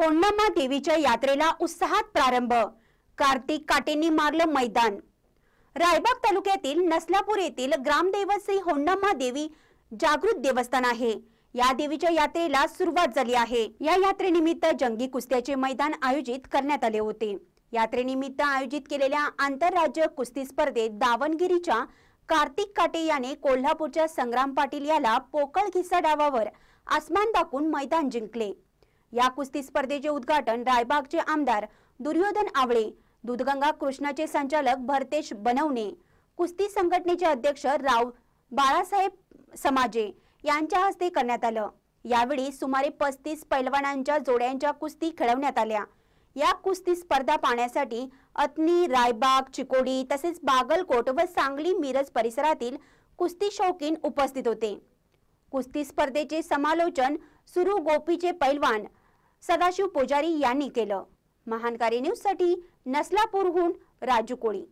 होंडम्मा देवीच्या यात्रेला उत्साहात प्रारंभ कार्तिक काटेंनी मारलं मैदान रायबाग तालुक्यातील नसलापूर येथील ग्रामदैवत श्री देवी जागृत देवस्थान आहे या देवीच्या यात्रेला सुरुवात झाली आहे या यात्रेनिमित्त जंगी कुस्त्याचे मैदान आयोजित करण्यात आले होते यात्रेनिमित्त आयोजित केलेल्या आंतरराज्य कुस्ती स्पर्धेत दावणगिरीच्या कार्तिक काटे याने कोल्हापूरच्या संग्राम पाटील याला पोकळ घिसा डावावर आसमान दाखवून मैदान जिंकले या कुस्ती स्पर्धेचे उद्घाटन रायबागचे आमदार दुर्योधन आवळे दूधगंगा कृष्णाचे संचालक भरतेश बनवणे कुस्ती संघटनेचे अध्यक्ष राव बाळासाहेब समाजे यांच्या हस्ते करण्यात आलं यावेळी सुमारे पस्तीस पैलवानांच्या जोड्यांच्या कुस्ती खेळवण्यात आल्या या कुस्ती स्पर्धा पाहण्यासाठी अतनी रायबाग चिकोडी तसेच बागलकोट व सांगली मिरज परिसरातील कुस्ती शौकीन उपस्थित होते कुस्ती स्पर्धेचे समालोचन सुरू गोपीचे पैलवान सदाशिव पुजारी यांनी केलं महानकारी न्यूजसाठी नसलापूरहून राजू कोळी